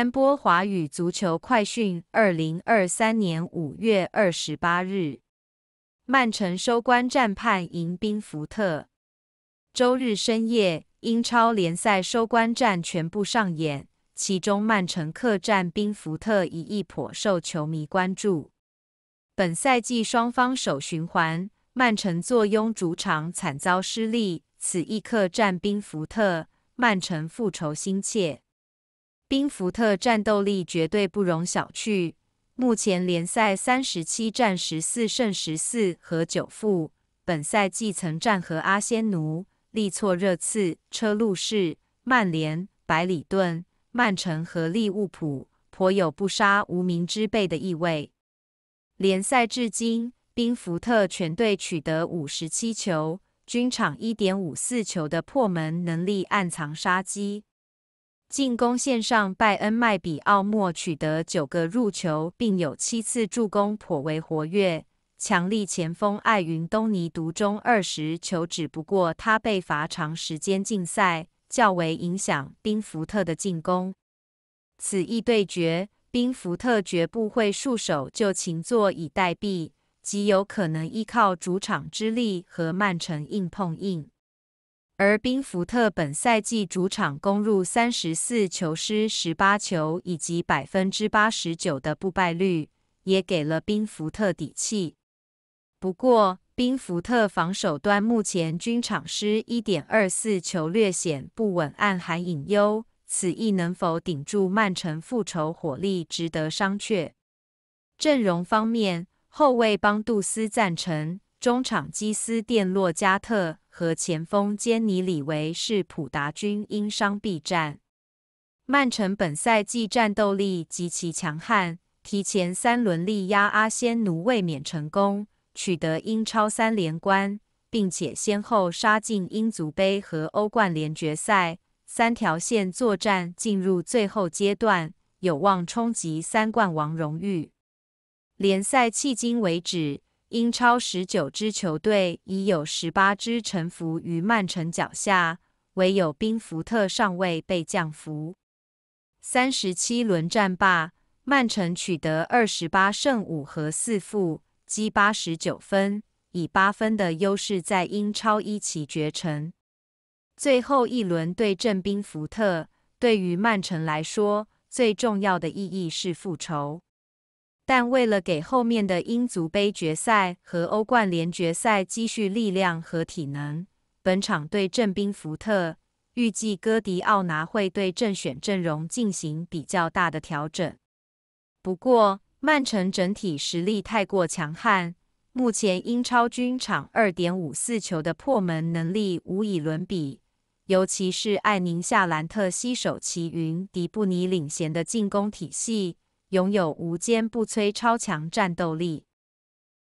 三波华语足球快讯：二零二三年五月二十八日，曼城收官战盼迎宾福特。周日深夜，英超联赛收官战全部上演，其中曼城客战宾福特一役颇受球迷关注。本赛季双方首循环，曼城坐拥主场惨遭失利，此役客战宾福特，曼城复仇心切。宾福特战斗力绝对不容小觑。目前联赛三十七战十四胜十四和九负，本赛季曾战和阿仙奴、利错热刺、车路士、曼联、百里顿、曼城和利物浦，颇有不杀无名之辈的意味。联赛至今，宾福特全队取得五十七球，均场一点五四球的破门能力，暗藏杀机。进攻线上，拜恩麦比奥莫取得九个入球，并有七次助攻，颇为活跃。强力前锋艾云东尼独中二十球，只不过他被罚长时间禁赛，较为影响冰福特的进攻。此役对决，冰福特绝不会束手就擒，坐以待毙，极有可能依靠主场之力和曼城硬碰硬。而宾福特本赛季主场攻入三十四球、失十八球，以及百分之八十九的不败率，也给了宾福特底气。不过，宾福特防守端目前均场失一点二四球，略显不稳，暗含隐忧。此役能否顶住曼城复仇火力，值得商榷。阵容方面，后卫邦杜斯、赞成，中场基斯电洛加特。和前锋坚尼里维是普达军因伤避战。曼城本赛季战斗力极其强悍，提前三轮力压阿仙奴卫冕成功，取得英超三连冠，并且先后杀进英足杯和欧冠联决赛，三条线作战进入最后阶段，有望冲击三冠王荣誉。联赛迄今为止。英超十九支球队已有十八支臣服于曼城脚下，唯有兵福特尚未被降服。三十七轮战罢，曼城取得二十八胜五和四负，积八十九分，以八分的优势在英超一骑绝尘。最后一轮对阵兵福特，对于曼城来说，最重要的意义是复仇。但为了给后面的英足杯决赛和欧冠联决赛积蓄力量和体能，本场对阵兵福特，预计戈迪奥拿会对正选阵容进行比较大的调整。不过，曼城整体实力太过强悍，目前英超军场二点五四球的破门能力无以伦比，尤其是艾宁、夏兰特、西首奇云、迪布尼领衔的进攻体系。拥有无坚不摧超强战斗力，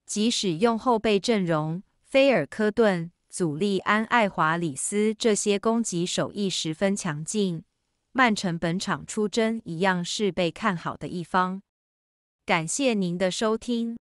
即使用后备阵容，菲尔科顿、祖利安、爱华、里斯这些攻击手艺十分强劲。曼城本场出征，一样是被看好的一方。感谢您的收听。